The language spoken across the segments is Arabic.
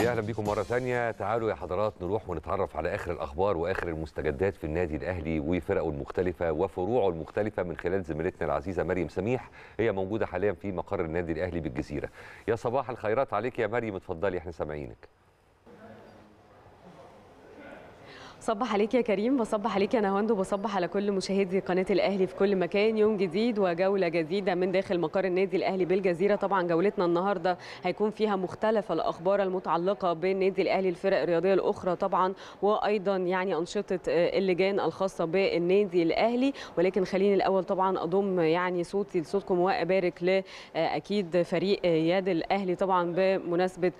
يا اهلا بيكم مره ثانيه تعالوا يا حضرات نروح ونتعرف على اخر الاخبار واخر المستجدات في النادي الاهلي وفرقه المختلفه وفروعه المختلفه من خلال زميلتنا العزيزه مريم سميح هي موجوده حاليا في مقر النادي الاهلي بالجزيره يا صباح الخيرات عليك يا مريم اتفضلي احنا سامعينك صبح عليك يا كريم بصبح عليك يا نهاند وبصبح على كل مشاهدي قناه الاهلي في كل مكان يوم جديد وجوله جديده من داخل مقر النادي الاهلي بالجزيره طبعا جولتنا النهارده هيكون فيها مختلف الاخبار المتعلقه بالنادي الاهلي الفرق الرياضيه الاخرى طبعا وايضا يعني انشطه اللجان الخاصه بالنادي الاهلي ولكن خليني الاول طبعا اضم يعني صوتي لصوتكم وابارك لاكيد فريق يد الاهلي طبعا بمناسبه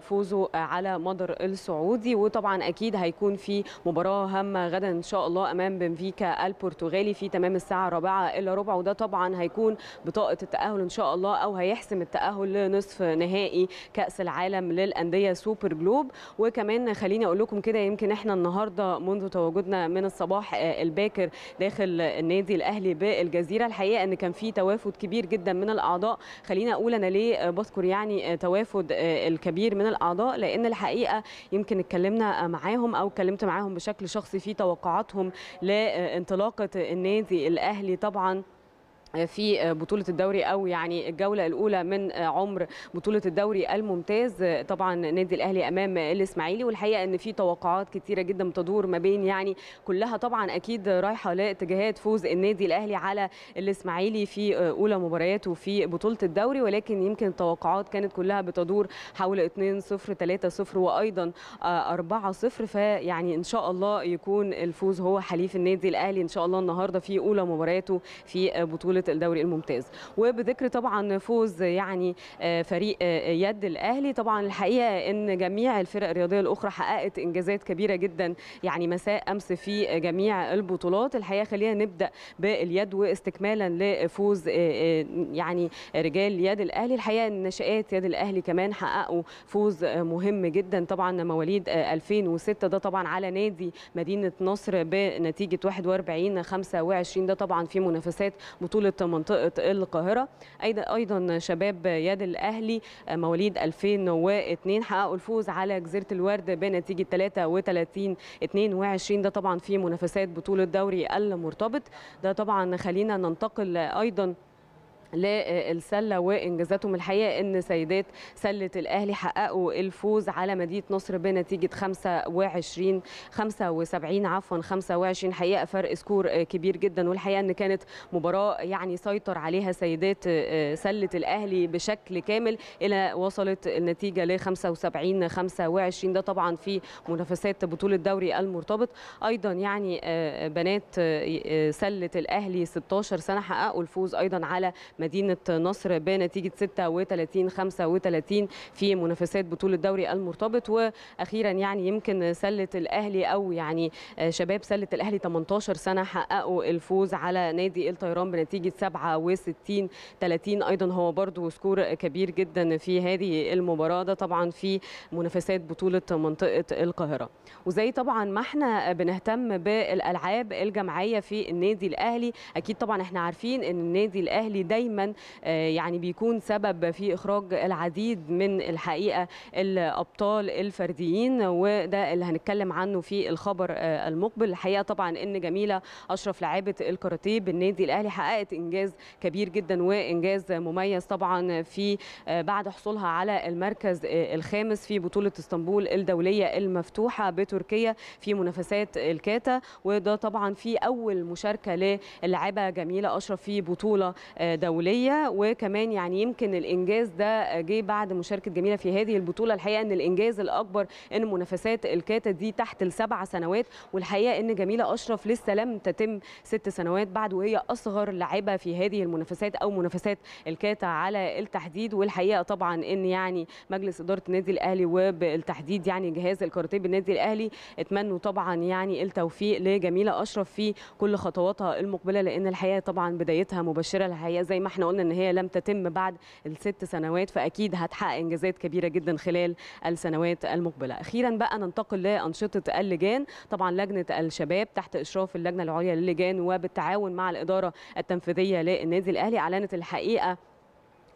فوزه على مدر السعودي وطبعا اكيد هيكون في مباراه هامه غدا ان شاء الله امام بنفيكا البرتغالي في تمام الساعه الرابعه الا ربع وده طبعا هيكون بطاقه التاهل ان شاء الله او هيحسم التاهل لنصف نهائي كاس العالم للانديه سوبر جلوب وكمان خليني اقول لكم كده يمكن احنا النهارده منذ تواجدنا من الصباح آه، الباكر داخل النادي الاهلي بالجزيره الحقيقه ان كان في توافد كبير جدا من الاعضاء خليني اقول انا ليه بذكر يعني آه، توافد آه، الكبير من الاعضاء لان الحقيقه يمكن اتكلمنا معاهم او اتكلمت معاهم معاهم بشكل شخصي في توقعاتهم لانطلاقه النادي الاهلي طبعا في آه، بطولة الدوري أو يعني الجولة الأولى من آه، عمر بطولة الدوري الممتاز طبعا نادي الأهلي أمام الإسماعيلي والحقيقة أن في توقعات كتيرة جدا تدور ما بين يعني كلها طبعا أكيد رايحة لاتجاهات فوز النادي الأهلي على الإسماعيلي في آه، أولى مبارياته في بطولة الدوري ولكن يمكن التوقعات كانت كلها بتدور حول 2-0 3-0 وأيضا 4-0 فيعني إن شاء الله يكون الفوز هو حليف النادي الأهلي إن شاء الله النهاردة في أولى مبارياته في بطولة بطوله الدوري الممتاز وبذكر طبعا فوز يعني آه، فريق آه، يد الاهلي طبعا الحقيقه ان جميع الفرق الرياضيه الاخرى حققت انجازات كبيره جدا يعني مساء امس في جميع البطولات الحقيقه خلينا نبدا باليد واستكمالا لفوز آه، يعني رجال يد الاهلي الحقيقه ان نشئات يد الاهلي كمان حققوا فوز مهم جدا طبعا مواليد 2006 ده طبعا على نادي مدينه نصر بنتيجه 41 25 ده طبعا في منافسات بطوله بطولة منطقة القاهرة أيضا ايضا شباب يد الأهلي آه، مواليد 2002 حققوا الفوز على جزيرة الورد بنتيجة 33 22 ده طبعا في منافسات بطولة دوري المرتبط ده طبعا خلينا ننتقل أيضا للسله وانجازاتهم الحقيقه ان سيدات سله الاهلي حققوا الفوز على مدينه نصر بنتيجه 25 75 عفوا 25 حقيقه فرق سكور آه، كبير جدا والحقيقه ان كانت مباراه يعني سيطر عليها سيدات آه، آه، سله الاهلي بشكل كامل الى وصلت النتيجه ل 75 25 ده طبعا في منافسات بطوله دوري المرتبط ايضا يعني بنات سله الاهلي 16 سنه حققوا الفوز ايضا على مدينة نصر بنتيجة 36 35 في منافسات بطولة دوري المرتبط وأخيرا يعني يمكن سلة الأهلي أو يعني آه، شباب سلة الأهلي 18 سنة حققوا الفوز على نادي الطيران بنتيجة 67 30 أيضا هو برضو سكور كبير جدا في هذه المباراة ده طبعا في منافسات بطولة منطقة القاهرة وزي طبعا ما احنا بنهتم بالألعاب الجماعية في النادي الأهلي أكيد طبعا احنا عارفين أن النادي الأهلي دايما دايما آه، يعني بيكون سبب في إخراج العديد من الحقيقة الأبطال الفرديين وده اللي هنتكلم عنه في الخبر آه، المقبل الحقيقة طبعا إن جميلة أشرف لاعبة الكاراتيه بالنادي الأهلي حققت إنجاز كبير جدا وإنجاز مميز طبعا في آه، بعد حصولها على المركز الخامس في بطولة اسطنبول الدولية المفتوحة بتركيا في منافسات الكاتا وده طبعا في أول مشاركة للاعبة جميلة أشرف في بطولة دولية الدوليه وكمان يعني يمكن الانجاز ده جه بعد مشاركه جميله في هذه البطوله الحقيقه ان الانجاز الاكبر ان منافسات الكاتا دي تحت السبع سنوات والحقيقه ان جميله اشرف لسه لم تتم ست سنوات بعد وهي اصغر لاعبه في هذه المنافسات او منافسات الكاتا على التحديد والحقيقه طبعا ان يعني مجلس اداره النادي الاهلي وبالتحديد يعني جهاز الكاراتيه بالنادي الاهلي اتمنوا طبعا يعني التوفيق لجميله اشرف في كل خطواتها المقبله لان الحقيقه طبعا بدايتها مبشره الحقيقه زي ما احنا قلنا ان هي لم تتم بعد الست سنوات فاكيد هتحقق انجازات كبيره جدا خلال السنوات المقبله اخيرا بقى ننتقل لانشطه اللجان طبعا لجنه الشباب تحت اشراف اللجنه العليا للجان وبالتعاون مع الاداره التنفيذيه للنادي الاهلي اعلنت الحقيقه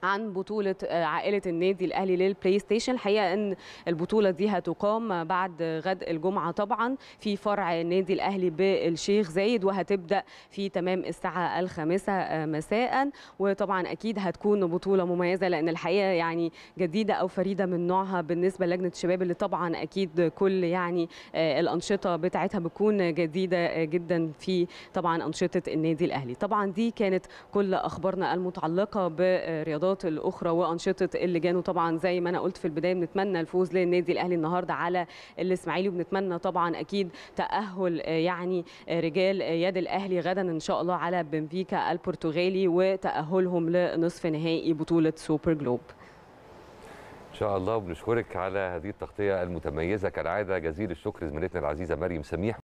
عن بطولة آه، عائلة النادي الأهلي للبلاي ستيشن الحقيقة أن البطولة دي هتقام بعد غد الجمعة طبعا في فرع النادي الأهلي بالشيخ زايد وهتبدأ في تمام الساعة الخامسة آه، مساء وطبعا أكيد هتكون بطولة مميزة لأن الحقيقة يعني جديدة أو فريدة من نوعها بالنسبة للجنة لجنه الشباب اللي طبعا اكيد كل يعني آه، الانشطه بتاعتها بتكون جديده جدا في طبعا انشطه النادي الاهلي طبعا دي كانت كل اخبارنا المتعلقه برياضات الرياضات الاخرى وانشطه اللجان وطبعا زي ما انا قلت في البدايه بنتمنى الفوز للنادي الاهلي النهارده على الاسماعيلي وبنتمنى طبعا اكيد تاهل آه، يعني آه، رجال يد الاهلي غدا ان شاء الله على بنفيكا البرتغالي وتاهلهم لنصف نهائي بطوله سوبر جلوب ان شاء الله وبنشكرك على هذه التغطيه المتميزه كالعاده جزيل الشكر زميلتنا العزيزه مريم سميح